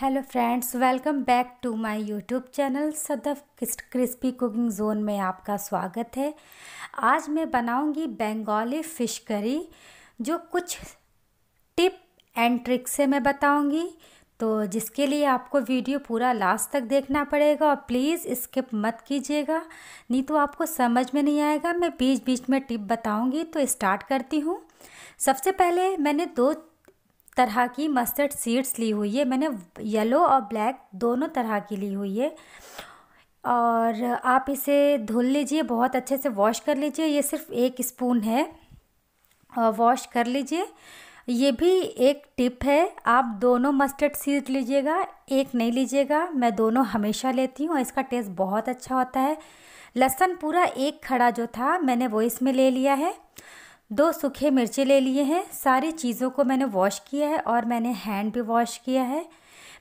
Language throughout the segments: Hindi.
hello friends welcome back to my YouTube channel Sadaf crispy cooking zone में आपका स्वागत है आज मैं बनाऊंगी बंगाली फ़िश करी जो कुछ टिप एंड ट्रिक से मैं बताऊंगी तो जिसके लिए आपको वीडियो पूरा लास्ट तक देखना पड़ेगा और प्लीज़ स्किप मत कीजिएगा नहीं तो आपको समझ में नहीं आएगा मैं बीच बीच में टिप बताऊँगी तो स्टार्ट करती हूँ सबसे पहले मैंने दो तरह की मस्टर्ड सीड्स ली हुई है मैंने येलो और ब्लैक दोनों तरह की ली हुई है और आप इसे धुल लीजिए बहुत अच्छे से वॉश कर लीजिए ये सिर्फ एक स्पून है और वॉश कर लीजिए ये भी एक टिप है आप दोनों मस्टर्ड सीड लीजिएगा एक नहीं लीजिएगा मैं दोनों हमेशा लेती हूँ इसका टेस्ट बहुत अच्छा होता है लहसन पूरा एक खड़ा जो था मैंने वो इसमें ले लिया है दो सूखे मिर्चे ले लिए हैं सारी चीज़ों को मैंने वॉश किया है और मैंने हैंड भी वॉश किया है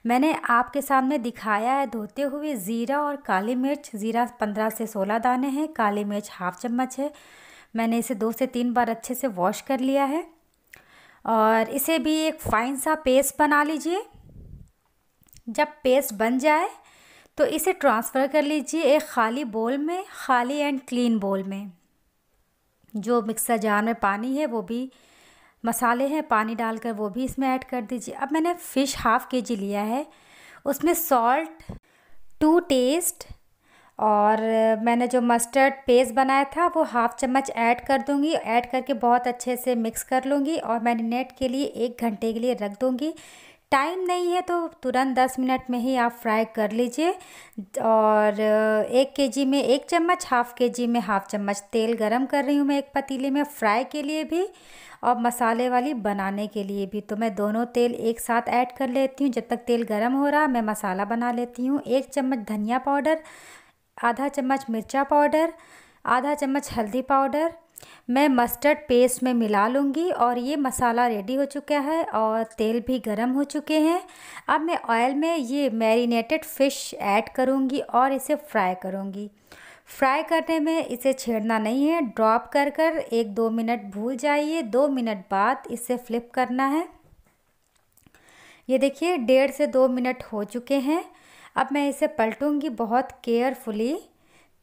मैंने आपके सामने दिखाया है धोते हुए ज़ीरा और काली मिर्च ज़ीरा पंद्रह से सोलह दाने हैं काली मिर्च हाफ चम्मच है मैंने इसे दो से तीन बार अच्छे से वॉश कर लिया है और इसे भी एक फ़ाइन सा पेस्ट बना लीजिए जब पेस्ट बन जाए तो इसे ट्रांसफ़र कर लीजिए एक खाली बोल में खाली एंड क्लीन बोल में जो मिक्सर जार में पानी है वो भी मसाले हैं पानी डालकर वो भी इसमें ऐड कर दीजिए अब मैंने फ़िश हाफ़ के जी लिया है उसमें सॉल्ट टू टेस्ट और मैंने जो मस्टर्ड पेस्ट बनाया था वो हाफ़ चम्मच ऐड कर दूंगी ऐड करके बहुत अच्छे से मिक्स कर लूँगी और मैरिनेट के लिए एक घंटे के लिए रख दूँगी टाइम नहीं है तो तुरंत दस मिनट में ही आप फ्राई कर लीजिए और एक केजी में एक चम्मच हाफ़ केजी में हाफ़ चम्मच तेल गरम कर रही हूँ मैं एक पतीले में फ्राई के लिए भी और मसाले वाली बनाने के लिए भी तो मैं दोनों तेल एक साथ ऐड कर लेती हूँ जब तक तेल गरम हो रहा मैं मसाला बना लेती हूँ एक चम्मच धनिया पाउडर आधा चम्मच मिर्चा पाउडर आधा चम्मच हल्दी पाउडर मैं मस्टर्ड पेस्ट में मिला लूँगी और ये मसाला रेडी हो चुका है और तेल भी गर्म हो चुके हैं अब मैं ऑयल में ये मैरिनेटेड फ़िश ऐड करूँगी और इसे फ्राई करूँगी फ्राई करने में इसे छेड़ना नहीं है ड्रॉप कर कर एक दो मिनट भूल जाइए दो मिनट बाद इसे फ्लिप करना है ये देखिए डेढ़ से दो मिनट हो चुके हैं अब मैं इसे पलटूँगी बहुत केयरफुली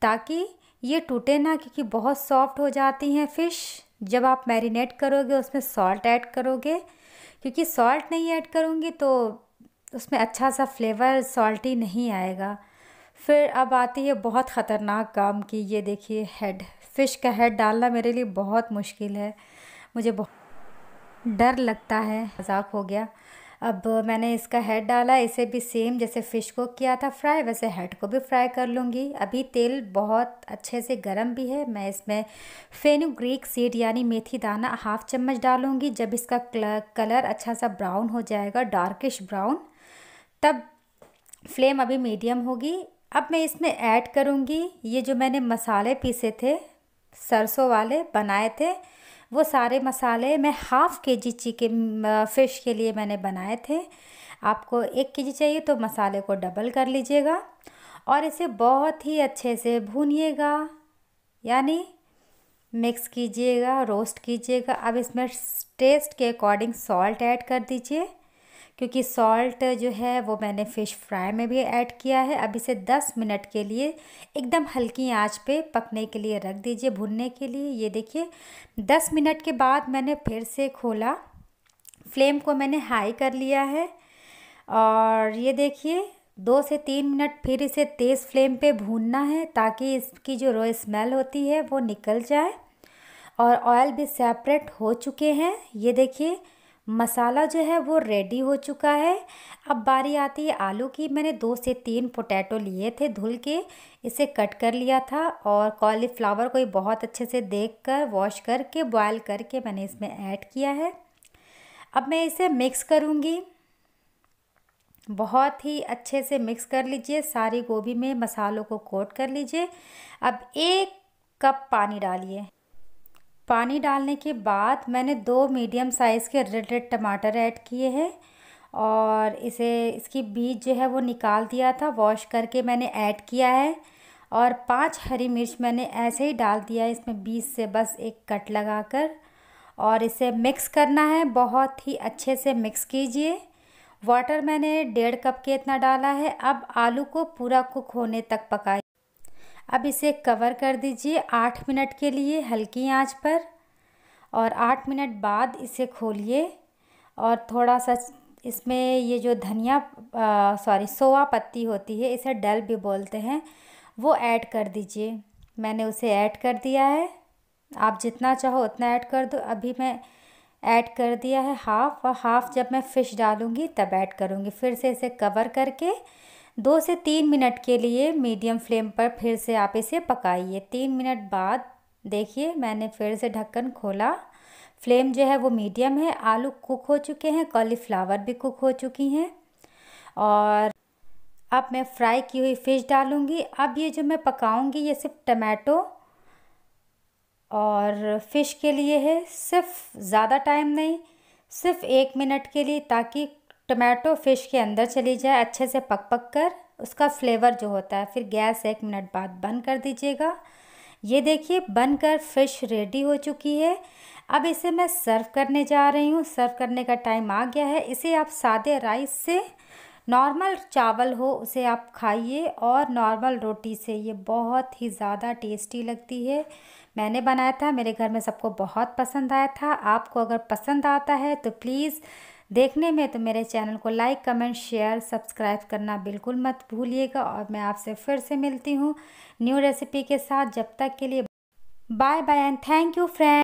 ताकि ये टूटे ना क्योंकि बहुत सॉफ्ट हो जाती हैं फ़िश जब आप मैरिनेट करोगे उसमें सॉल्ट ऐड करोगे क्योंकि सॉल्ट नहीं ऐड करूँगी तो उसमें अच्छा सा फ्लेवर सॉल्टी नहीं आएगा फिर अब आती है बहुत ख़तरनाक काम की ये देखिए हेड फ़िश का हेड डालना मेरे लिए बहुत मुश्किल है मुझे बहुत डर लगता है मजाक हो गया अब मैंने इसका हेड डाला इसे भी सेम जैसे फ़िश को किया था फ्राई वैसे हेड को भी फ्राई कर लूँगी अभी तेल बहुत अच्छे से गर्म भी है मैं इसमें ग्रीक सीड यानी मेथी दाना हाफ़ चम्मच डालूँगी जब इसका कलर अच्छा सा ब्राउन हो जाएगा डार्किश ब्राउन तब फ्लेम अभी मीडियम होगी अब मैं इसमें ऐड करूँगी ये जो मैंने मसाले पीसे थे सरसों वाले बनाए थे वो सारे मसाले मैं हाफ़ के जी चिकन फ़िश के लिए मैंने बनाए थे आपको एक के जी चाहिए तो मसाले को डबल कर लीजिएगा और इसे बहुत ही अच्छे से भूनिएगा यानी मिक्स कीजिएगा रोस्ट कीजिएगा अब इसमें टेस्ट के अकॉर्डिंग सॉल्ट ऐड कर दीजिए क्योंकि सॉल्ट जो है वो मैंने फ़िश फ्राई में भी ऐड किया है अब इसे 10 मिनट के लिए एकदम हल्की आंच पे पकने के लिए रख दीजिए भुनने के लिए ये देखिए 10 मिनट के बाद मैंने फिर से खोला फ्लेम को मैंने हाई कर लिया है और ये देखिए दो से तीन मिनट फिर इसे तेज़ फ्लेम पे भूनना है ताकि इसकी जो रो स्मेल होती है वो निकल जाए और ऑयल भी सेपरेट हो चुके हैं ये देखिए मसाला जो है वो रेडी हो चुका है अब बारी आती है आलू की मैंने दो से तीन पोटैटो लिए थे धुल के इसे कट कर लिया था और कॉलीफ्लावर को बहुत अच्छे से देख कर वॉश करके बॉयल करके मैंने इसमें ऐड किया है अब मैं इसे मिक्स करूँगी बहुत ही अच्छे से मिक्स कर लीजिए सारी गोभी में मसालों को कोट कर लीजिए अब एक कप पानी डालिए पानी डालने के बाद मैंने दो मीडियम साइज़ के रेड रेड टमाटर ऐड किए हैं और इसे इसकी बीज जो है वो निकाल दिया था वॉश करके मैंने ऐड किया है और पांच हरी मिर्च मैंने ऐसे ही डाल दिया है इसमें बीज से बस एक कट लगाकर और इसे मिक्स करना है बहुत ही अच्छे से मिक्स कीजिए वाटर मैंने डेढ़ कप के इतना डाला है अब आलू को पूरा कुक होने तक पकाए अब इसे कवर कर दीजिए आठ मिनट के लिए हल्की आंच पर और आठ मिनट बाद इसे खोलिए और थोड़ा सा इसमें ये जो धनिया सॉरी सोवा पत्ती होती है इसे डल भी बोलते हैं वो ऐड कर दीजिए मैंने उसे ऐड कर दिया है आप जितना चाहो उतना ऐड कर दो अभी मैं ऐड कर दिया है हाफ़ और हाफ़ जब मैं फ़िश डालूँगी तब ऐड करूँगी फिर से इसे कवर करके दो से तीन मिनट के लिए मीडियम फ्लेम पर फिर से आप इसे पकाइए तीन मिनट बाद देखिए मैंने फिर से ढक्कन खोला फ्लेम जो है वो मीडियम है आलू कुक हो चुके हैं कॉलीफ्लावर भी कुक हो चुकी हैं और अब मैं फ्राई की हुई फ़िश डालूँगी अब ये जो मैं पकाऊँगी ये सिर्फ टमाटो और फ़िश के लिए है सिर्फ ज़्यादा टाइम नहीं सिर्फ एक मिनट के लिए ताकि टमाटो फ़िश के अंदर चली जाए अच्छे से पक पक कर उसका फ्लेवर जो होता है फिर गैस एक मिनट बाद बंद कर दीजिएगा ये देखिए बनकर फ़िश रेडी हो चुकी है अब इसे मैं सर्व करने जा रही हूँ सर्व करने का टाइम आ गया है इसे आप सादे राइस से नॉर्मल चावल हो उसे आप खाइए और नॉर्मल रोटी से ये बहुत ही ज़्यादा टेस्टी लगती है मैंने बनाया था मेरे घर में सबको बहुत पसंद आया था आपको अगर पसंद आता है तो प्लीज़ देखने में तो मेरे चैनल को लाइक कमेंट शेयर सब्सक्राइब करना बिल्कुल मत भूलिएगा और मैं आपसे फिर से मिलती हूँ न्यू रेसिपी के साथ जब तक के लिए bye bye and thank you friend